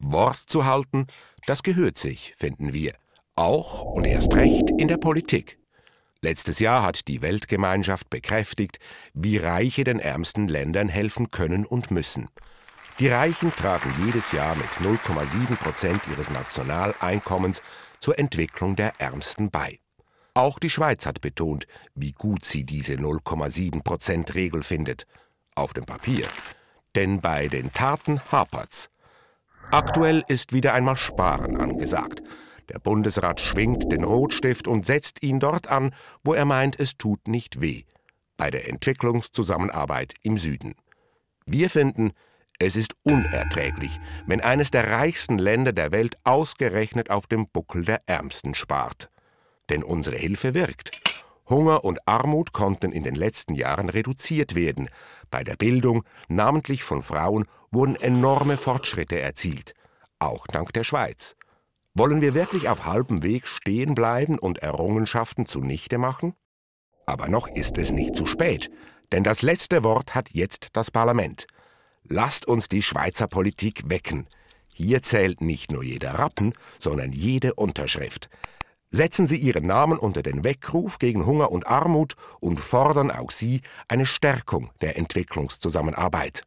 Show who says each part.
Speaker 1: Wort zu halten, das gehört sich, finden wir. Auch und erst recht in der Politik. Letztes Jahr hat die Weltgemeinschaft bekräftigt, wie Reiche den ärmsten Ländern helfen können und müssen. Die Reichen tragen jedes Jahr mit 0,7 Prozent ihres Nationaleinkommens zur Entwicklung der Ärmsten bei. Auch die Schweiz hat betont, wie gut sie diese 0,7 Prozent Regel findet. Auf dem Papier. Denn bei den Taten hapert's. Aktuell ist wieder einmal Sparen angesagt. Der Bundesrat schwingt den Rotstift und setzt ihn dort an, wo er meint, es tut nicht weh. Bei der Entwicklungszusammenarbeit im Süden. Wir finden, es ist unerträglich, wenn eines der reichsten Länder der Welt ausgerechnet auf dem Buckel der Ärmsten spart. Denn unsere Hilfe wirkt. Hunger und Armut konnten in den letzten Jahren reduziert werden, bei der Bildung, namentlich von Frauen wurden enorme Fortschritte erzielt, auch dank der Schweiz. Wollen wir wirklich auf halbem Weg stehen bleiben und Errungenschaften zunichte machen? Aber noch ist es nicht zu spät, denn das letzte Wort hat jetzt das Parlament. Lasst uns die Schweizer Politik wecken. Hier zählt nicht nur jeder Rappen, sondern jede Unterschrift. Setzen Sie Ihren Namen unter den Weckruf gegen Hunger und Armut und fordern auch Sie eine Stärkung der Entwicklungszusammenarbeit.